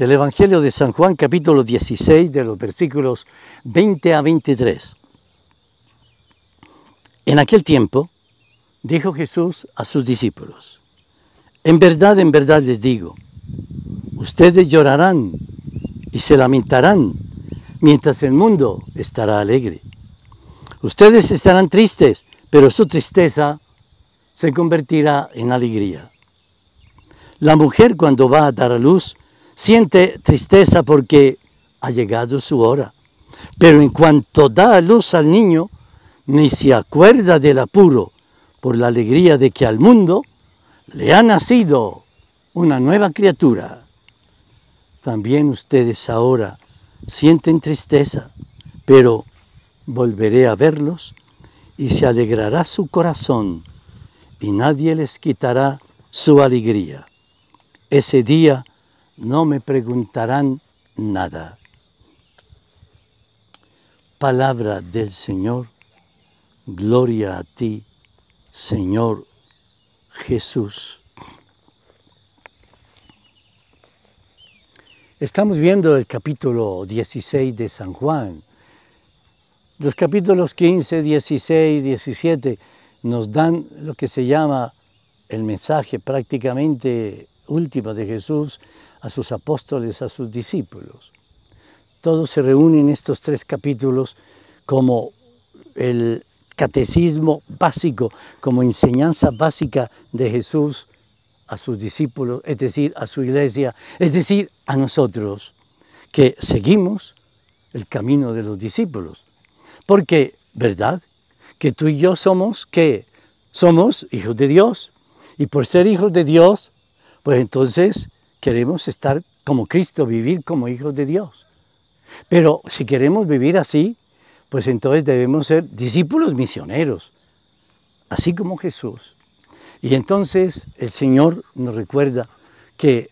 del Evangelio de San Juan capítulo 16 de los versículos 20 a 23. En aquel tiempo dijo Jesús a sus discípulos, en verdad, en verdad les digo, ustedes llorarán y se lamentarán mientras el mundo estará alegre. Ustedes estarán tristes, pero su tristeza se convertirá en alegría. La mujer cuando va a dar a luz siente tristeza porque ha llegado su hora. Pero en cuanto da a luz al niño, ni se acuerda del apuro por la alegría de que al mundo le ha nacido una nueva criatura. También ustedes ahora sienten tristeza, pero volveré a verlos y se alegrará su corazón y nadie les quitará su alegría. Ese día no me preguntarán nada. Palabra del Señor, gloria a ti, Señor Jesús. Estamos viendo el capítulo 16 de San Juan. Los capítulos 15, 16, 17 nos dan lo que se llama el mensaje prácticamente última de Jesús a sus apóstoles, a sus discípulos. Todos se reúnen en estos tres capítulos como el catecismo básico, como enseñanza básica de Jesús a sus discípulos, es decir, a su iglesia, es decir, a nosotros, que seguimos el camino de los discípulos. Porque, ¿verdad? Que tú y yo somos, ¿qué? Somos hijos de Dios. Y por ser hijos de Dios, pues entonces queremos estar como Cristo, vivir como hijos de Dios. Pero si queremos vivir así, pues entonces debemos ser discípulos misioneros, así como Jesús. Y entonces el Señor nos recuerda que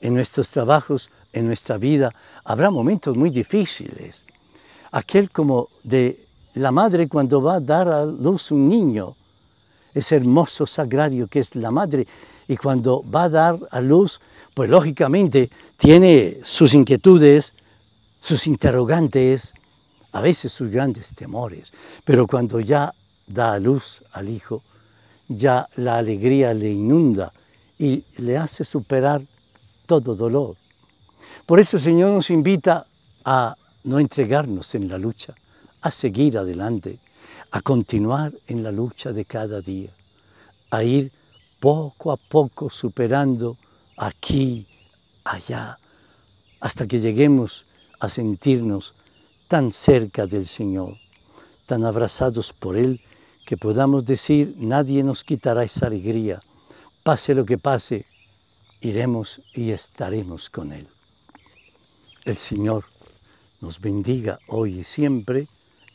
en nuestros trabajos, en nuestra vida, habrá momentos muy difíciles. Aquel como de la madre cuando va a dar a luz un niño, ese hermoso sagrario que es la madre. Y cuando va a dar a luz, pues lógicamente tiene sus inquietudes, sus interrogantes, a veces sus grandes temores. Pero cuando ya da a luz al hijo, ya la alegría le inunda y le hace superar todo dolor. Por eso el Señor nos invita a no entregarnos en la lucha, a seguir adelante, a continuar en la lucha de cada día, a ir poco a poco superando aquí, allá, hasta que lleguemos a sentirnos tan cerca del Señor, tan abrazados por Él, que podamos decir, nadie nos quitará esa alegría, pase lo que pase, iremos y estaremos con Él. El Señor nos bendiga hoy y siempre